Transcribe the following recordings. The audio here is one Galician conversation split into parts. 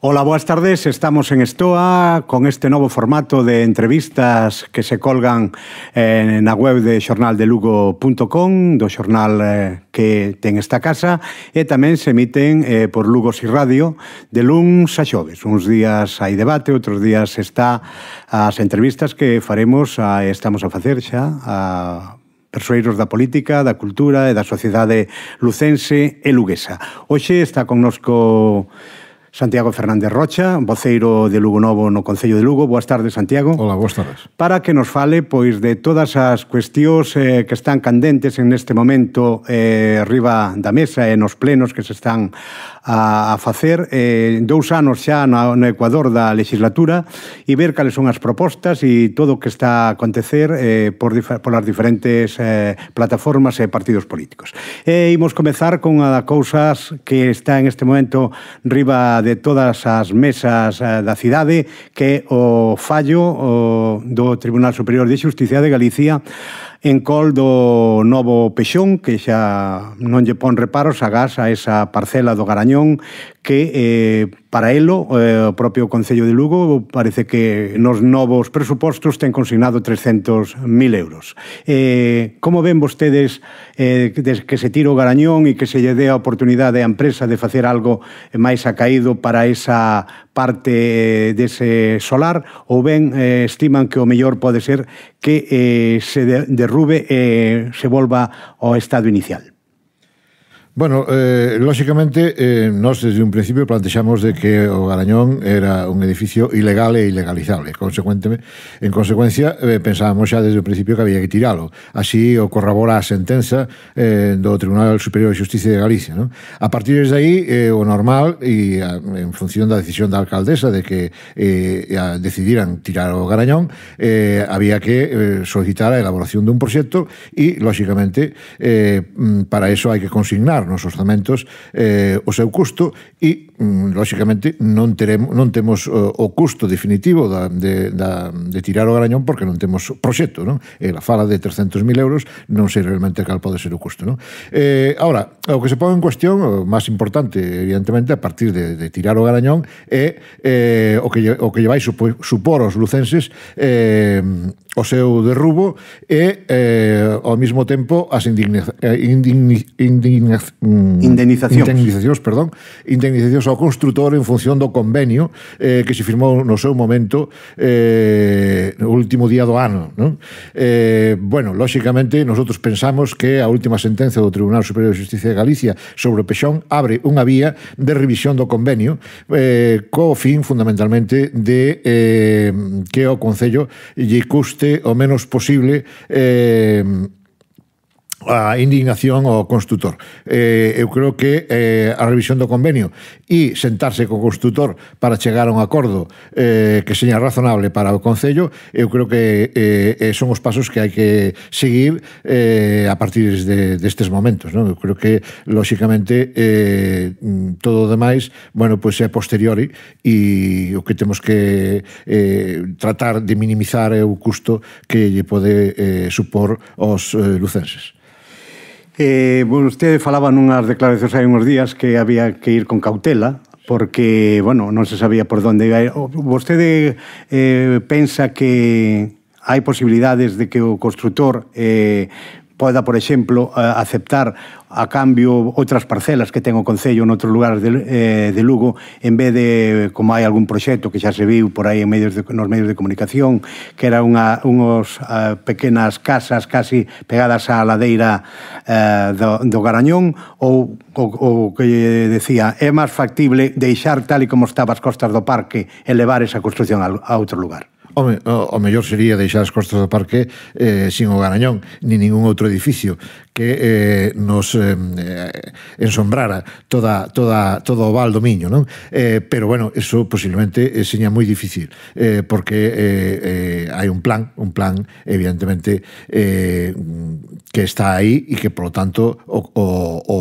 Ola, boas tardes. Estamos en Estoa con este novo formato de entrevistas que se colgan eh, na web de xornaldelugo.com, do xornal eh, que ten esta casa, e tamén se emiten eh, por Lugos e Radio de luns a xoves. Uns días hai debate, outros días está as entrevistas que faremos, a, estamos a facer xa, a persoeiros da política, da cultura e da sociedade lucense e luguesa. Hoxe está connosco Santiago Fernández Rocha, voceiro de Lugo Novo no Concello de Lugo. Boas tardes, Santiago. Ola, boas tardes. Para que nos fale pois de todas as cuestións eh, que están candentes en este momento eh, riba da mesa e nos plenos que se están a, a facer eh, dous anos xa no, no Ecuador da legislatura e ver cales son as propostas e todo o que está a acontecer eh, por, por as diferentes eh, plataformas e partidos políticos. E imos comezar con a cousas que está en este momento riba de de todas as mesas eh, da cidade que o fallo do Tribunal Superior de Justicia de Galicia en col do novo Pexón, que xa non lle pon reparos a gas a esa parcela do Garañón que eh, para elo, eh, o propio Concello de Lugo, parece que nos novos presupostos ten consignado 300.000 euros. Eh, como ven vostedes eh, que se tira o Garañón e que se lle dé a oportunidade á empresa de facer algo máis acaído para esa parte eh, dese solar ou ben eh, estiman que o mellor pode ser que eh, se derrube e eh, se volva ao estado inicial. Bueno, eh, lógicamente eh, Nosotros desde un principio planteamos de que o Garañón era un edificio ilegal e ilegalizable. en consecuencia, eh, pensábamos ya desde un principio que había que tirarlo Así o corrobora sentencia sentencia del Tribunal Superior de Justicia de Galicia. A partir de ahí, eh, o normal, Y e en función de la decisión de la alcaldesa de que decidieran tirar o Garañón, había que solicitar la elaboración De un proyecto y e, lógicamente mm, para eso hay que consignar nos orzamentos eh, o seu custo e Mm, lógicamente non teremos non temos eh, o, custo definitivo da, de, da, de tirar o garañón porque non temos proxecto, non? E a fala de 300.000 euros non sei realmente cal pode ser o custo, non? Eh, ahora, o que se pon en cuestión, o máis importante, evidentemente, a partir de, de tirar o garañón é eh, o que o que lleváis supor os lucenses eh, o seu derrubo e eh, ao mesmo tempo as indigna, eh, indigni, indigna, mm, indemnizacións, indemnizacións, perdón, indemnizacións ao construtor en función do convenio eh, que se firmou no seu momento eh, no último día do ano. Non? Eh, bueno, lóxicamente, nosotros pensamos que a última sentencia do Tribunal Superior de Justicia de Galicia sobre o Pexón abre unha vía de revisión do convenio eh, co fin, fundamentalmente, de eh, que o Concello lle custe o menos posible eh, a indignación ao construtor. Eh, eu creo que eh, a revisión do convenio e sentarse co construtor para chegar a un acordo eh, que seña razonable para o Concello, eu creo que eh, eh son os pasos que hai que seguir eh, a partir de, destes momentos. Non? Eu creo que, lóxicamente, eh, todo o demais bueno, pois pues, é posteriori e o que temos que eh, tratar de minimizar é o custo que lle pode eh, supor aos eh, lucenses. Eh, bueno, usted falaba nunhas declaracións hai uns días que había que ir con cautela porque, bueno, non se sabía por onde iba. Vostede eh, pensa que hai posibilidades de que o construtor eh, poda, por exemplo, eh, aceptar a cambio outras parcelas que ten o Concello noutros lugares de, eh, de Lugo, en vez de, como hai algún proxecto que xa se viu por aí en medios de, nos medios de comunicación, que era unha, unhos uh, pequenas casas casi pegadas á ladeira uh, do, do Garañón, ou o, o que decía, é máis factible deixar tal e como estaba as costas do parque e levar esa construcción a, a outro lugar. Home, o, o mellor sería deixar as costas do parque eh, sin o Garañón, ni ningún outro edificio que eh, nos eh, ensombrara toda, toda, todo o Val do Miño, non? Eh, pero, bueno, eso posiblemente eh, seña moi difícil, eh, porque eh, eh, hai un plan, un plan evidentemente eh, que está aí e que, polo tanto, o, o, o,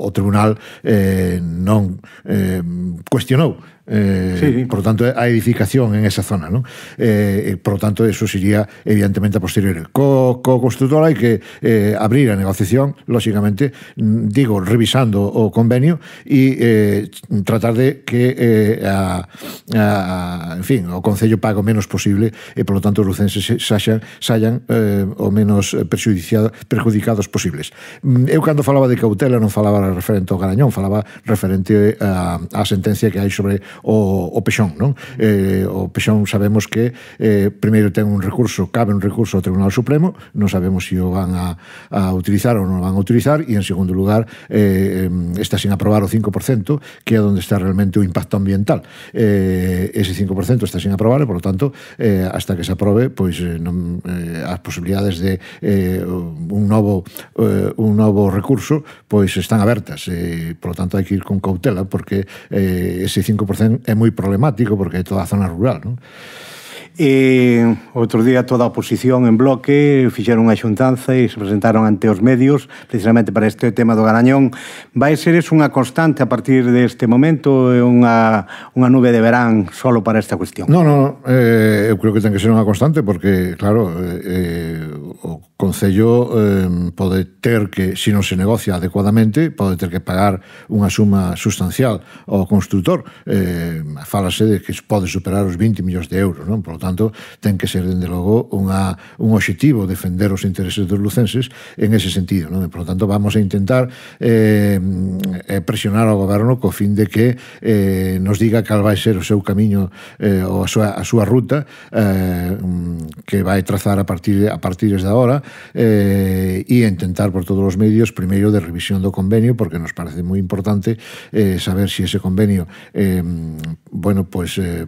o tribunal eh, non eh, cuestionou Eh, sí, sí. Por lo tanto, a edificación en esa zona. ¿no? Eh, eh, por lo tanto, eso sería evidentemente a posteriori. Co-constructora -co hay que eh, abrir a negociación, lógicamente, mm, digo, revisando o convenio y eh, tratar de que eh, a, a, en fin, o Concello pague o menos posible e, eh, por lo tanto, os lucenses se sayan eh, o menos perjudicados posibles. Mm, eu, cando falaba de cautela, non falaba referente ao Garañón, falaba referente eh, a, a sentencia que hai sobre o, o Pexón, non? Eh, o Pexón sabemos que eh, primeiro ten un recurso, cabe un recurso ao Tribunal Supremo, non sabemos se si o van a, a utilizar ou non o van a utilizar, e en segundo lugar eh, está sin aprobar o 5%, que é onde está realmente o impacto ambiental. Eh, ese 5% está sin aprobar e, por lo tanto, eh, hasta que se aprobe, pois eh, non, eh, as posibilidades de eh, un novo eh, un novo recurso, pois están abertas. Eh, por lo tanto, hai que ir con cautela, porque eh, ese 5% es muy problemático porque hay toda zona rural. ¿no? E outro día toda a oposición en bloque fixeron unha xuntanza e se presentaron ante os medios precisamente para este tema do Garañón. Vai ser es unha constante a partir deste momento é unha, unha nube de verán solo para esta cuestión? Non, non, eh, eu creo que ten que ser unha constante porque, claro, eh, o Concello eh, pode ter que, se si non se negocia adecuadamente, pode ter que pagar unha suma sustancial ao construtor. Eh, falase de que pode superar os 20 millóns de euros, non? Por lo tanto, tanto, ten que ser, dende logo, unha, un objetivo defender os intereses dos lucenses en ese sentido. Non? E, por lo tanto, vamos a intentar eh, eh, presionar ao goberno co fin de que eh, nos diga cal vai ser o seu camiño eh, ou a súa, a súa ruta eh, que vai trazar a partir, a partir de agora eh, e intentar por todos os medios, primeiro, de revisión do convenio, porque nos parece moi importante eh, saber si ese convenio eh, bueno, pues, eh,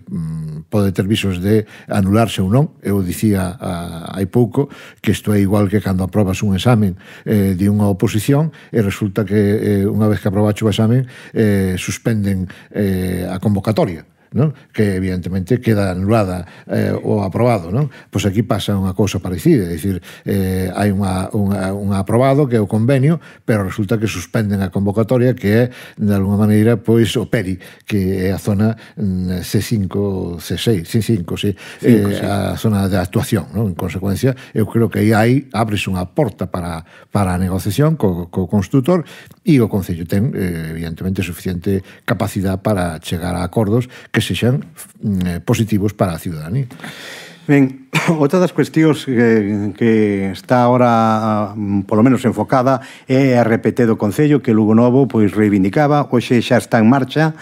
pode ter visos de anularse ou non. Eu dicía a, hai pouco que isto é igual que cando aprobas un examen eh, de unha oposición e resulta que eh, unha vez que aprobache o examen eh, suspenden eh, a convocatoria non? que evidentemente queda anulada eh, ou aprobado. Non? Pois aquí pasa unha cousa parecida, é dicir, eh, hai unha, unha, un aprobado que é o convenio, pero resulta que suspenden a convocatoria que é, de alguma maneira, pois o PERI, que é a zona C5, C6, C5, C5. eh, a zona de actuación. Non? En consecuencia, eu creo que aí, hai, abres unha porta para, para a negociación co, co construtor e o Concello ten, eh, evidentemente, suficiente capacidade para chegar a acordos que sexan mm, eh, positivos para a ciudadanía. Ben, outra das cuestións que, que está ahora mm, polo menos enfocada é a RPT do Concello que Lugo Novo pois reivindicaba, hoxe xa está en marcha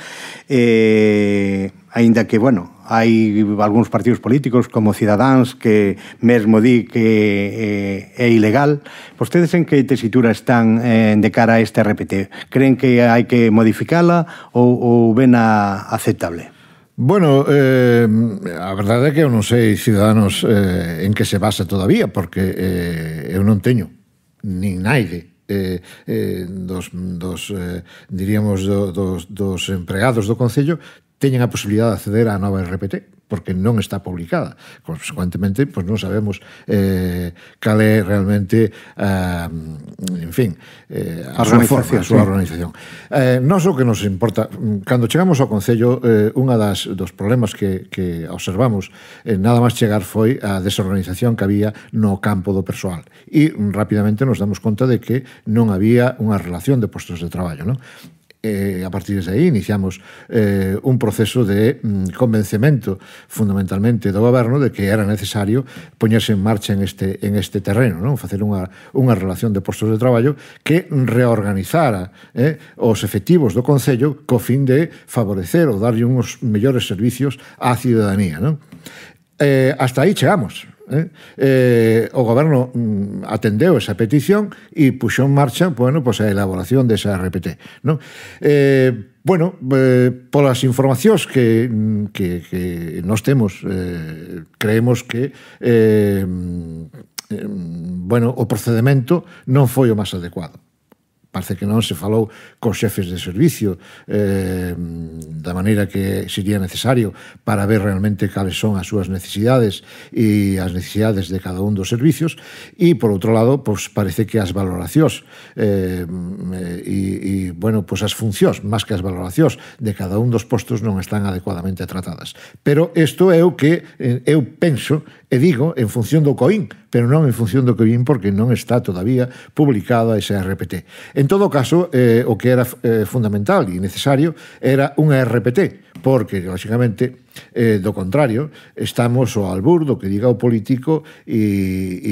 e eh, aínda que, bueno, hai algúns partidos políticos como Cidadáns que mesmo di que eh, é ilegal. Vostedes en que tesitura están eh, de cara a este RPT? Creen que hai que modificala ou, ou ven a aceptable? Bueno, eh, a verdade é que eu non sei, cidadanos, eh, en que se basa todavía, porque eh, eu non teño nin naide eh, eh, dos, dos eh, diríamos, do, dos, dos empregados do Concello teñen a posibilidad de acceder á nova RPT porque non está publicada. Consecuentemente, pois non sabemos eh, cal é realmente eh, en fin, eh, a, súa forma, a súa sí. organización. Eh, non o que nos importa, cando chegamos ao Concello, eh, unha das dos problemas que, que observamos eh, nada máis chegar foi a desorganización que había no campo do persoal. E rapidamente nos damos conta de que non había unha relación de postos de traballo. Non? eh, a partir de aí iniciamos eh, un proceso de mm, convencemento fundamentalmente do goberno de que era necesario poñerse en marcha en este, en este terreno, non? facer unha, unha relación de postos de traballo que reorganizara eh, os efectivos do Concello co fin de favorecer ou darlle uns mellores servicios á ciudadanía. Non? Eh, hasta aí chegamos. Eh? Eh, o goberno mm, atendeu esa petición e puxou en marcha bueno, pues, a elaboración desa RPT. ¿no? Eh, Bueno, eh, polas informacións que, que, que nos temos, eh, creemos que eh, eh, bueno, o procedimento non foi o máis adecuado parece que non se falou cos xefes de servicio eh, da maneira que sería necesario para ver realmente cales son as súas necesidades e as necesidades de cada un dos servicios e por outro lado pois, parece que as valoracións eh, e, e bueno, pois as funcións máis que as valoracións de cada un dos postos non están adecuadamente tratadas pero isto é o que eh, eu penso e digo en función do COIN pero non en función do que vin porque non está todavía publicada esa RPT. En todo caso, eh, o que era eh, fundamental e necesario era unha RPT, porque, lóxicamente, eh, do contrario, estamos ao albur do que diga o político e,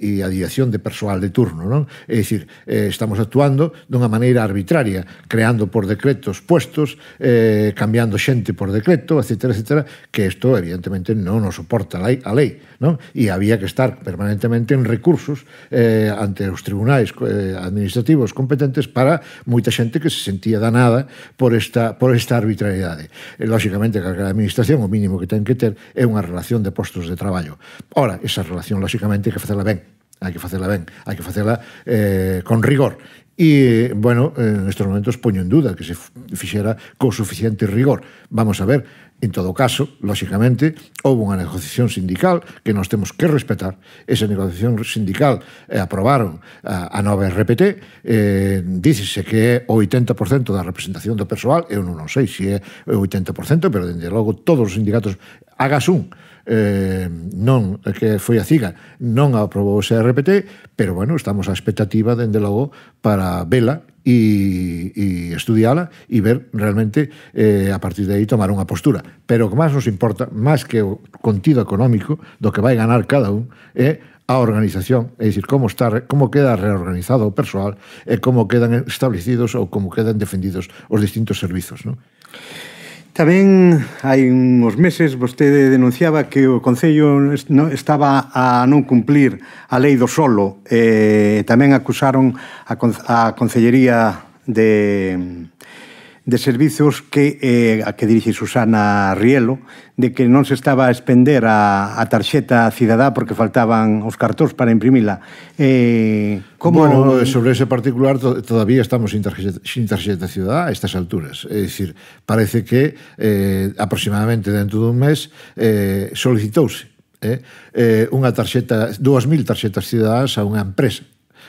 e, e a dirección de persoal de turno, non? É dicir, eh, estamos actuando dunha maneira arbitraria, creando por decretos puestos, eh, cambiando xente por decreto, etc, etc, que isto, evidentemente, non nos soporta a lei, a lei non? E había que estar permanentemente en recursos eh, ante os tribunais eh, administrativos competentes para moita xente que se sentía danada por esta, por esta arbitrariedade. E, eh, lóxicamente, que a administración o mínimo que ten que ter é unha relación de postos de traballo. Ora, esa relación, lóxicamente, hai que facela ben. Hai que facela ben, hai que facela eh, con rigor. E, bueno, en estes momentos poño en duda que se fixera co suficiente rigor. Vamos a ver, En todo caso, lóxicamente, houve unha negociación sindical que nos temos que respetar. Esa negociación sindical eh, aprobaron a, a nova RPT, eh, dícese que é o 80% da representación do persoal, eu non sei se é o 80%, pero dende logo todos os sindicatos, hagas un, eh, non que foi a CIGA non aprobouse a RPT, pero bueno, estamos a expectativa dende logo para vela e, e estudiala e ver realmente eh, a partir de aí tomar unha postura. Pero o que máis nos importa, máis que o contido económico do que vai ganar cada un, é a organización, é dicir, como está, como queda reorganizado o persoal e como quedan establecidos ou como quedan defendidos os distintos servizos, non? Tamén hai uns meses vostede denunciaba que o Concello estaba a non cumplir a lei do solo e eh, tamén acusaron a Concellería de de servizos que eh, a que dirixe Susana Rielo de que non se estaba a expender a, a tarxeta cidadá porque faltaban os cartóns para imprimila. Eh, como... Bueno, eh, sobre ese particular to todavía estamos sin tarxeta, sin tarxeta cidadá a estas alturas. É dicir, parece que eh, aproximadamente dentro dun mes eh, solicitouse eh, eh, unha tarxeta, 2.000 tarxetas cidadás a unha empresa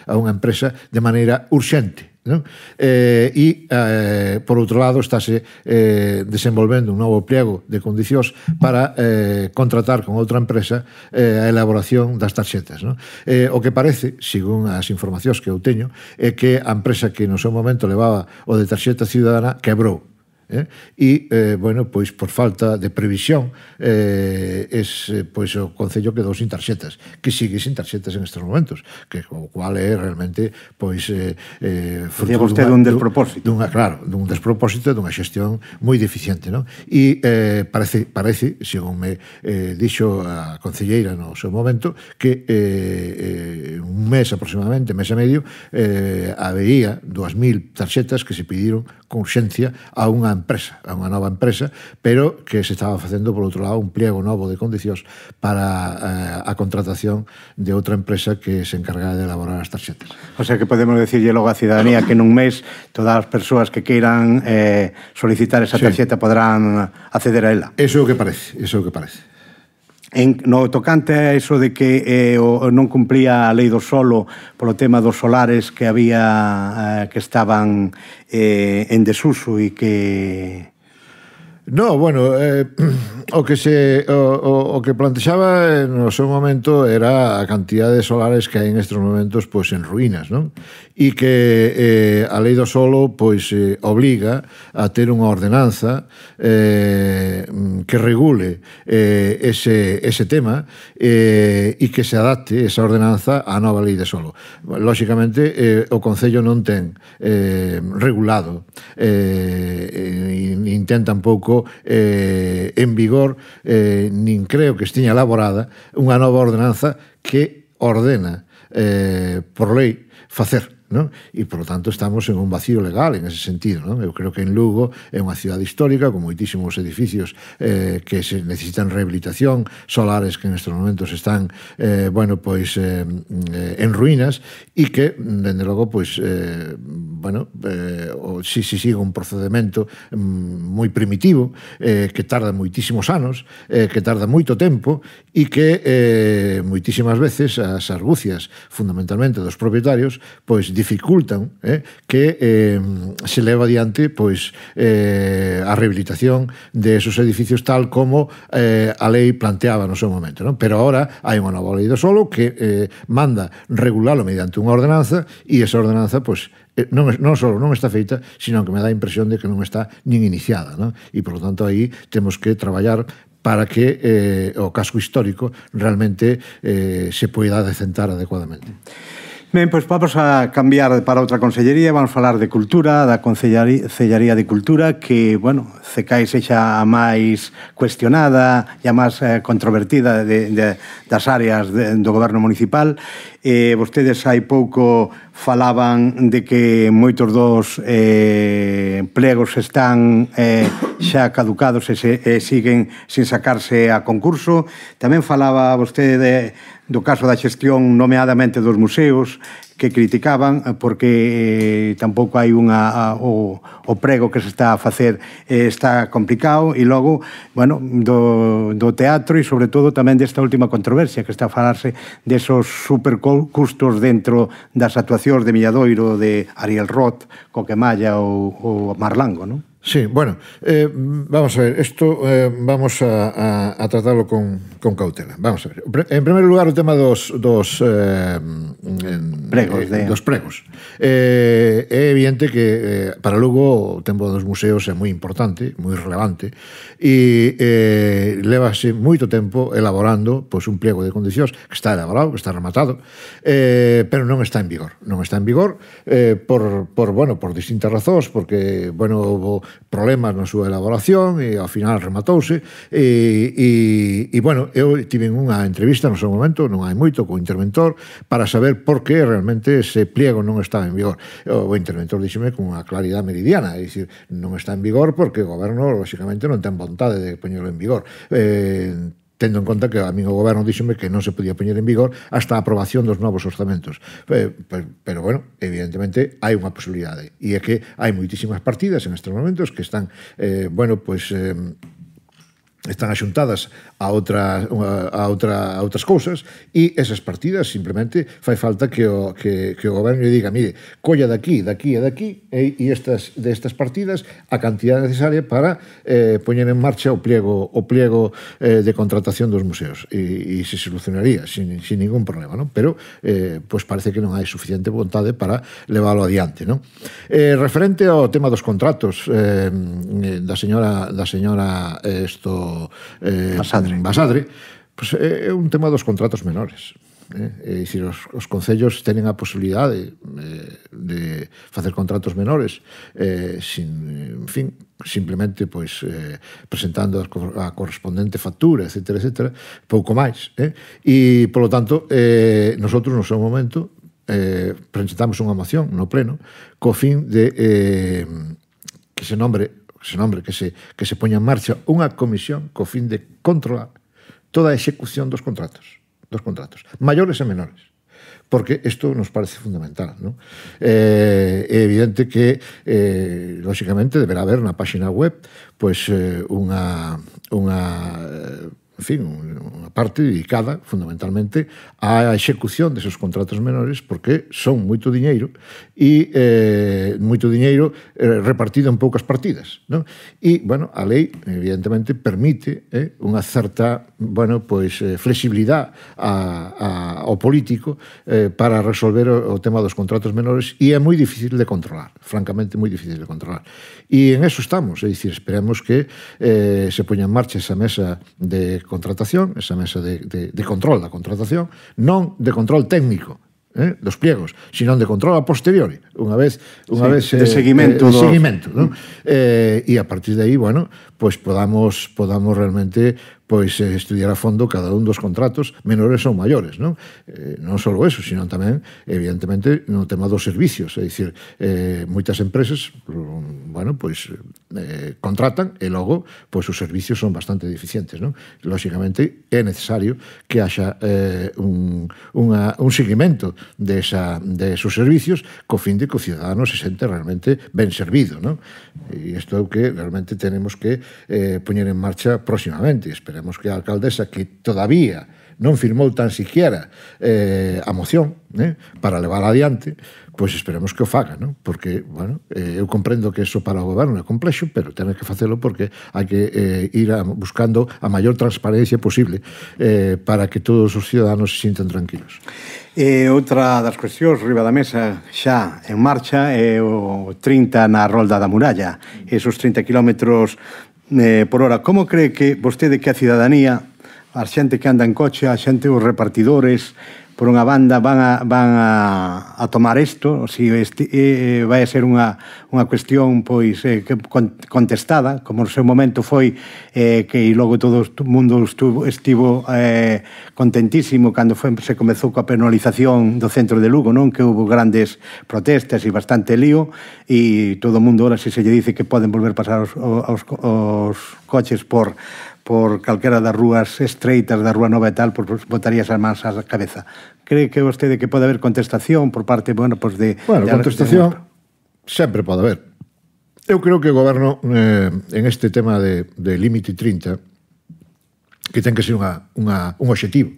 a unha empresa de maneira urxente Non? Eh, e, eh, por outro lado, estáse eh, desenvolvendo un novo pliego de condicións para eh, contratar con outra empresa eh, a elaboración das tarxetas. Non? Eh, o que parece, según as informacións que eu teño, é que a empresa que no seu momento levaba o de tarxeta ciudadana quebrou e, eh? eh, bueno, pois por falta de previsión eh, es, eh, pois o Concello quedou sin tarxetas que sigue sin tarxetas en estes momentos que o cual é realmente pois eh, eh, fruto vostede un despropósito dunha, claro, dun despropósito dunha xestión moi deficiente non? e eh, parece, parece según me eh, dixo a Concelleira no seu momento que eh, eh, un mes aproximadamente mes e medio eh, había 2.000 tarxetas que se pidieron con urxencia a unha empresa, a unha nova empresa, pero que se estaba facendo, por outro lado, un pliego novo de condicións para eh, a contratación de outra empresa que se encargara de elaborar as tarxetas. O sea que podemos decirlle logo á cidadanía que nun mes todas as persoas que queiran eh, solicitar esa tarxeta sí. podrán acceder a ela. Eso é o que parece, eso é o que parece. En, no tocante a iso de que eh, o, non cumplía a lei do solo polo tema dos solares que había eh, que estaban eh, en desuso e que No, bueno, eh, o que se o, o, o que plantexaba no seu momento era a cantidad de solares que hai en estes momentos pois en ruínas, non? E que eh, a lei do solo pois eh, obliga a ter unha ordenanza eh, que regule eh, ese, ese tema eh, e que se adapte esa ordenanza á nova lei de solo. Lóxicamente, eh, o Concello non ten eh, regulado eh, e, intentan pouco público eh, en vigor, eh, nin creo que estiña elaborada, unha nova ordenanza que ordena eh, por lei facer non? e, por lo tanto, estamos en un vacío legal en ese sentido. Non? Eu creo que en Lugo é unha cidade histórica con moitísimos edificios eh, que se necesitan rehabilitación, solares que en estes momentos están eh, bueno, pois, eh, en ruínas e que, dende logo, pois, eh, bueno, eh, o, si se si sigue un procedimento mm, moi primitivo eh, que tarda moitísimos anos, eh, que tarda moito tempo e que eh, moitísimas veces as argucias, fundamentalmente dos propietarios, pois dificultan eh, que eh, se leva adiante pois eh, a rehabilitación de esos edificios tal como eh, a lei planteaba no seu momento. Non? Pero ahora hai unha nova lei do solo que eh, manda regularlo mediante unha ordenanza e esa ordenanza pois, eh, non, non só non está feita, sino que me dá a impresión de que non está nin iniciada. Non? E, por lo tanto, aí temos que traballar para que eh, o casco histórico realmente eh, se poida decentar adecuadamente. Ben, pois vamos a cambiar para outra consellería, vamos falar de cultura, da consellería de Cultura, que, bueno, cae sexa a máis cuestionada e a máis eh, controvertida de, de, das áreas de, do goberno municipal. Eh, vostedes hai pouco falaban de que moitos dos eh, plegos están eh, xa caducados e, se, e siguen sin sacarse a concurso. Tamén falaba vostede de, do caso da xestión nomeadamente dos museos que criticaban eh, porque eh, tampouco hai unha a, o, o prego que se está a facer eh, está complicado e logo, bueno, do, do teatro e sobre todo tamén desta última controversia que está a falarse desos supercustos dentro das actuacións de Milladoiro de Ariel Roth, Coquemalla ou, ou Marlango, non? Sí, bueno, eh, vamos a ver, esto eh, vamos a, a, a tratarlo con, con cautela. Vamos a ver. En primer lugar, o tema dos, dos, eh, en, pregos, eh, de... eh, dos pregos. Eh, é evidente que eh, para Lugo o tempo dos museos é moi importante, moi relevante, e eh, levase moito tempo elaborando pois, un pliego de condicións que está elaborado, que está rematado, eh, pero non está en vigor. Non está en vigor eh, por, por, bueno, por distintas razóns, porque, bueno, houve problemas na súa elaboración e ao final rematouse e, e, e bueno, eu tive unha entrevista no seu momento, non hai moito, co interventor para saber por que realmente ese pliego non está en vigor. O interventor díxeme con unha claridade meridiana, é dicir, non está en vigor porque o goberno, lóxicamente, non ten vontade de poñelo en vigor. Eh, tendo en conta que a min o goberno díxome que non se podía poñer en vigor hasta a aprobación dos novos orzamentos. Pero, pero bueno, evidentemente hai unha posibilidade e é que hai moitísimas partidas en estes momentos que están eh, bueno, pois pues, eh, están axuntadas a outra a outra a outras cousas e esas partidas simplemente fai falta que o que que o goberno lle diga, mire, colla daqui, daqui e daqui e, e estas destas partidas a cantidad necesaria para eh poñer en marcha o pliego o pliego eh, de contratación dos museos e, e se solucionaría sin, sin ningún problema, ¿no? Pero eh pois pues parece que non hai suficiente vontade para leválo adiante, ¿no? Eh referente ao tema dos contratos eh, eh da señora da señora eh, esto eh, Basadre. Basadre pues, eh, é un tema dos contratos menores. Eh? E, si os, os concellos tenen a posibilidade de, eh, de facer contratos menores eh, sin, en fin, simplemente pois eh, presentando a correspondente factura, etc, etc, pouco máis, eh? E polo tanto, eh nosotros no seu momento eh presentamos unha moción no pleno co fin de eh que se nombre se hombre, que se, que se poña en marcha unha comisión co fin de controlar toda a execución dos contratos, dos contratos, maiores e menores porque isto nos parece fundamental. ¿no? Eh, é evidente que, eh, lóxicamente, deberá haber na páxina web pues, eh, unha, unha, eh, en fin, unha parte dedicada fundamentalmente á execución deses contratos menores porque son moito diñeiro e eh, moito diñeiro eh, repartido en poucas partidas. Non? E, bueno, a lei, evidentemente, permite eh, unha certa bueno, pois, eh, flexibilidade a, a, ao político eh, para resolver o, o tema dos contratos menores e é moi difícil de controlar, francamente moi difícil de controlar. E en eso estamos, é dicir, esperemos que eh, se poña en marcha esa mesa de contratación, esa mesa de, de, de control da contratación, non de control técnico, eh, dos pliegos, sino de control a posteriori, unha vez unha sí, vez de eh, seguimento, eh, de seguimento, do... ¿no? Eh, e a partir de aí, bueno, pois pues podamos podamos realmente pois eh, estudiar a fondo cada un dos contratos menores ou maiores, non? Eh, non só eso, sino tamén, evidentemente, no tema dos servicios, é dicir, eh, moitas empresas, bueno, pois eh, contratan e logo pois os servicios son bastante deficientes, non? Lóxicamente é necesario que haxa eh, un, unha, un seguimento desa, de esos servicios co fin de que o ciudadano se sente realmente ben servido, non? E isto é o que realmente tenemos que eh, poñer en marcha próximamente, espero esperemos que a alcaldesa, que todavía non firmou tan siquiera eh, a moción né, eh, para levar adiante, pois esperemos que o faga, non? Porque, bueno, eh, eu comprendo que eso para o goberno é complexo, pero ten que facelo porque hai que eh, ir a, buscando a maior transparencia posible eh, para que todos os ciudadanos se sintan tranquilos. E outra das cuestións riba da mesa xa en marcha é o 30 na Rolda da Muralla. Esos 30 kilómetros eh, por hora. Como cree que vostede que a cidadanía, a xente que anda en coche, a xente, os repartidores, por unha banda van a, van a, a tomar isto, si este, eh, vai a ser unha, unha cuestión pois eh, contestada, como no seu momento foi eh, que e logo todo o mundo estuvo, estivo eh, contentísimo cando foi, se comezou coa penalización do centro de Lugo, non que houve grandes protestas e bastante lío e todo o mundo ora se se lle dice que poden volver pasar os, os, os coches por por calquera das rúas estreitas da Rúa Nova e tal, por, botarías as mans á cabeza. Cree que vostede que pode haber contestación por parte, bueno, pues de... Bueno, de contestación de... sempre pode haber. Eu creo que o goberno eh, en este tema de, de límite 30 que ten que ser unha, unha, un objetivo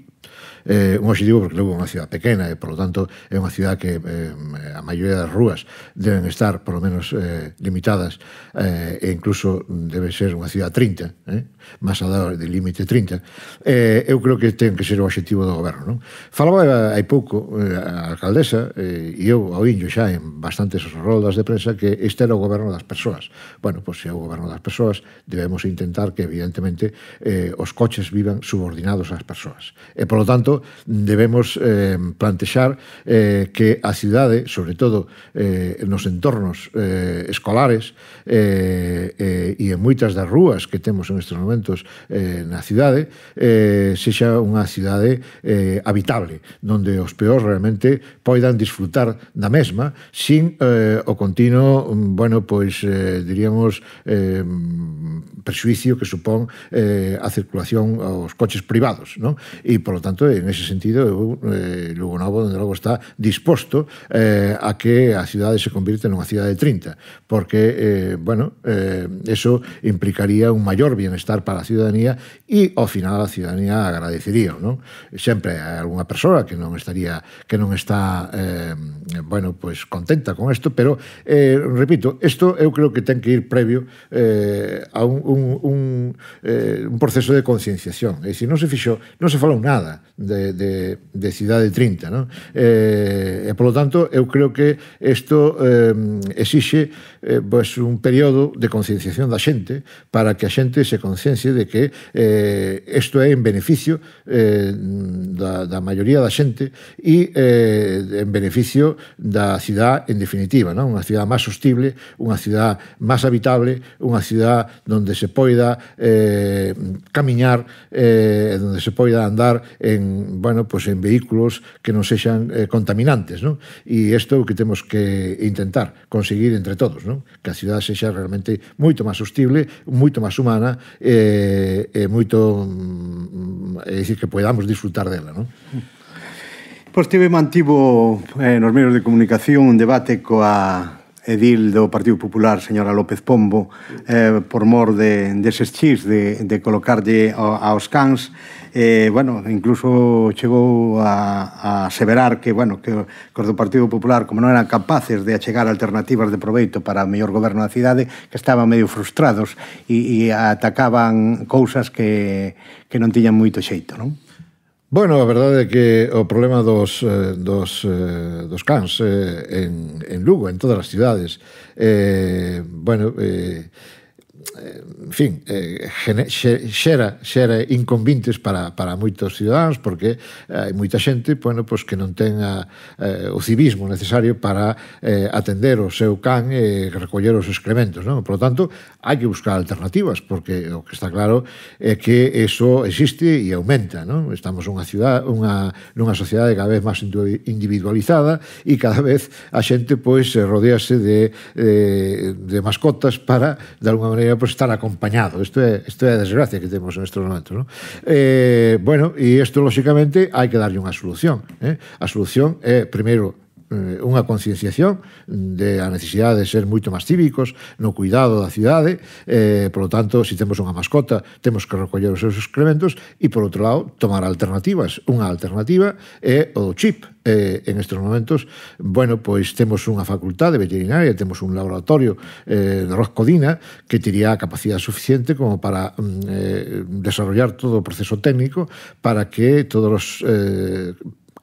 eh, un objetivo porque logo é unha cidade pequena e, por lo tanto, é unha cidade que eh, a maioría das rúas deben estar, por lo menos, eh, limitadas eh, e incluso debe ser unha cidade 30, eh? máis alá de límite 30, eh, eu creo que ten que ser o objetivo do goberno. Non? Falaba eh, hai pouco eh, a alcaldesa, eh, e eu ao xa en bastantes roldas de prensa, que este era o goberno das persoas. Bueno, pois se é o goberno das persoas, debemos intentar que, evidentemente, eh, os coches vivan subordinados ás persoas. E, polo tanto, debemos eh, plantexar eh, que a cidade, sobre todo eh, nos entornos eh, escolares eh, eh, e en moitas das rúas que temos en este momento, momentos eh, na cidade eh, sexa unha cidade eh, habitable, onde os peores realmente poidan disfrutar da mesma sin eh, o continuo, mm, bueno, pois eh, diríamos eh, perxuicio que supón eh, a circulación aos coches privados, non? E, polo tanto, en ese sentido, eu, eh, Lugo Novo, donde logo está disposto eh, a que a cidade se convirte nunha cidade de 30, porque eh, bueno, eh, eso implicaría un mayor bienestar para la ciudadanía e ao final a ciudadanía agradecería, non? Sempre hai algunha persoa que non estaría que non está eh, bueno, pois pues, contenta con isto, pero eh, repito, isto eu creo que ten que ir previo eh, a un, un, un, eh, un proceso de concienciación. E se non se fixo, non se falou nada de, de, de Cidade 30, non? Eh, e, polo tanto, eu creo que isto eh, exixe eh, pues un período de concienciación da xente para que a xente se conciencie de que isto eh, é en beneficio eh, da, da maioría da xente e eh, en beneficio da cidade en definitiva, non? Unha cidade máis sostible, unha cidade máis habitable, unha cidade onde se poida eh, camiñar, eh, onde se poida andar en, bueno, pues en vehículos que non sexan eh, contaminantes, non? E isto é o que temos que intentar conseguir entre todos, non? Que a cidade sexa realmente moito máis sostible, moito máis humana eh, e eh, eh, moito mm, mm, é dicir que podamos disfrutar dela, non? Mm. Pois tive mantivo eh, nos medios de comunicación un debate coa edil do Partido Popular, señora López Pombo, eh, por mor de, deses chis de, de colocarlle aos cans. Eh, bueno, incluso chegou a, a aseverar que, bueno, que, que os do Partido Popular, como non eran capaces de achegar alternativas de proveito para o mellor goberno da cidade, que estaban medio frustrados e, e atacaban cousas que, que non tiñan moito xeito, non? Bueno, a verdade é que o problema dos, eh, dos, eh, dos cans eh, en, en Lugo, en todas as cidades, eh, bueno, eh, Eh, en fin, eh, xera, xera inconvintes para, para moitos cidadáns porque eh, hai moita xente bueno, pois que non ten a, eh, o civismo necesario para eh, atender o seu can e recoller os excrementos. Non? Por lo tanto, hai que buscar alternativas porque o que está claro é que eso existe e aumenta. Non? Estamos unha ciudad, unha, nunha sociedade cada vez máis individualizada e cada vez a xente pois rodease de, de, eh, de mascotas para, de alguna maneira, pues estar acompañado. Esto es, esto es desgracia que tenemos en estos momentos. Eh, bueno, y esto lógicamente hay que darle una solución. ¿eh? la solución, es primero, Eh, unha concienciación de a necesidade de ser moito máis cívicos no cuidado da cidade por eh, polo tanto, se si temos unha mascota temos que recoller os seus excrementos e, por outro lado, tomar alternativas unha alternativa é o chip eh, en estes momentos bueno, pois temos unha facultade de veterinaria temos un laboratorio eh, de Roscodina que tería a capacidade suficiente como para mm, eh, desarrollar todo o proceso técnico para que todos os eh,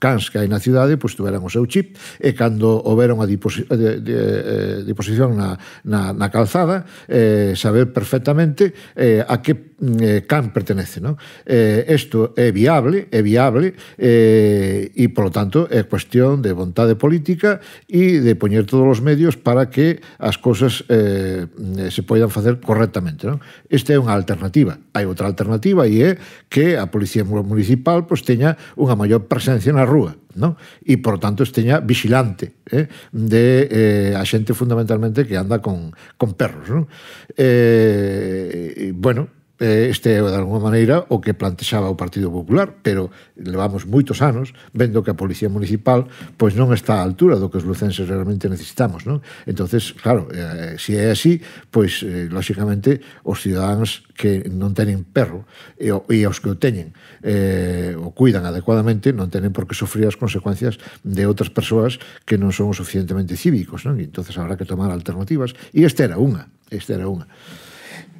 cans que hai na cidade pois tuveran o seu chip e cando houbera a eh, eh, disposición na, na, na calzada eh, saber perfectamente eh, a que eh, can pertenece. Non? Eh, isto é viable, é viable eh, e, polo tanto, é cuestión de vontade política e de poñer todos os medios para que as cousas eh, se poidan facer correctamente. Non? Esta é unha alternativa. Hai outra alternativa e é que a Policía Municipal pois, teña unha maior presencia na rúa ¿no? e, por tanto, esteña vigilante eh? de eh, a xente fundamentalmente que anda con, con perros. ¿no? Eh, bueno, Eh, este é, de alguma maneira, o que plantexaba o Partido Popular, pero levamos moitos anos vendo que a Policía Municipal pois non está á altura do que os lucenses realmente necesitamos. Non? entonces claro, eh, se si é así, pois, eh, lóxicamente, os cidadáns que non tenen perro e, e os que o teñen eh, o cuidan adecuadamente non tenen por que sofrir as consecuencias de outras persoas que non son o suficientemente cívicos. Non? E entonces habrá que tomar alternativas. E esta era unha. Esta era unha.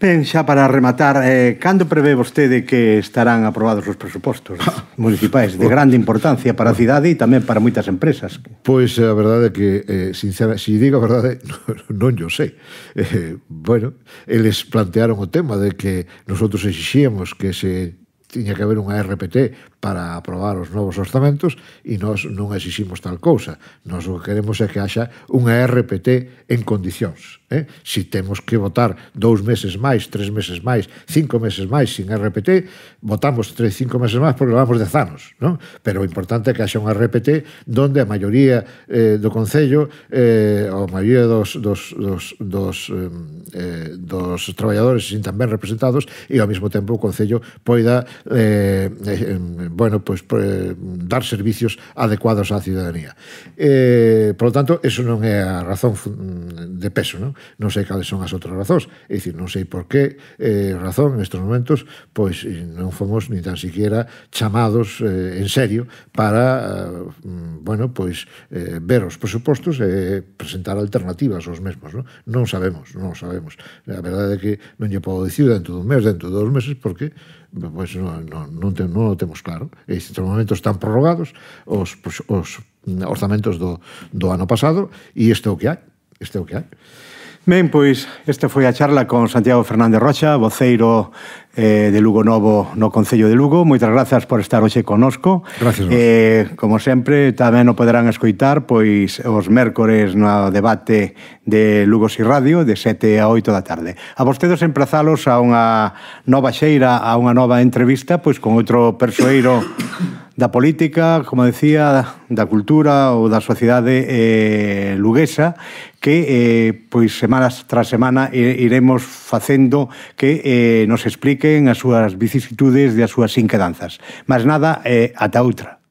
Ben, xa para rematar, eh, cando prevé vostede que estarán aprobados os presupostos municipais de grande importancia para a cidade e tamén para moitas empresas? Pois eh, a verdade é que, eh, sincera, se si digo a verdade, non, non yo sei. Eh, bueno, eles plantearon o tema de que nosotros exixíamos que se tiña que haber unha RPT para aprobar os novos orzamentos e nós non exiximos tal cousa. Nós o que queremos é que haxa unha RPT en condicións. Eh? Si temos que votar dous meses máis, tres meses máis, cinco meses máis sin RPT, votamos tres, cinco meses máis porque vamos de anos. Non? Pero o importante é que haxa unha RPT donde a maioría eh, do Concello eh, ou a maioría dos, dos, dos, dos, eh, eh dos traballadores se sintan ben representados e ao mesmo tempo o Concello poida eh, eh, bueno, pues, pues dar servicios adecuados á ciudadanía. Eh, por lo tanto, eso non é a razón de peso, non? Non sei cales son as outras razóns, é dicir, non sei por que eh, razón en estes momentos pois eh, non fomos ni tan siquiera chamados eh, en serio para eh, bueno, pois eh, ver os presupostos e eh, presentar alternativas aos mesmos, non? Non sabemos, non sabemos. A verdade é que non lle podo dicir dentro dun mes, dentro de dos meses porque pois non, non, non, te, non o temos claro. E estes momentos están prorrogados os, os orzamentos do, do ano pasado e isto é o que hai. Este é o que hai. Ben, pois, esta foi a charla con Santiago Fernández Rocha, voceiro eh, de Lugo Novo no Concello de Lugo. Moitas grazas por estar hoxe conosco. Gracias. Eh, como sempre, tamén o poderán escoitar pois os mércores no debate de Lugo Si Radio de 7 a 8 da tarde. A vostedes emplazalos a unha nova xeira, a unha nova entrevista pois con outro persoeiro da política, como decía, da cultura ou da sociedade eh, luguesa que eh, pois semanas tras semana iremos facendo que eh, nos expliquen as súas vicisitudes e as súas inquedanzas. Mas nada, eh, ata outra.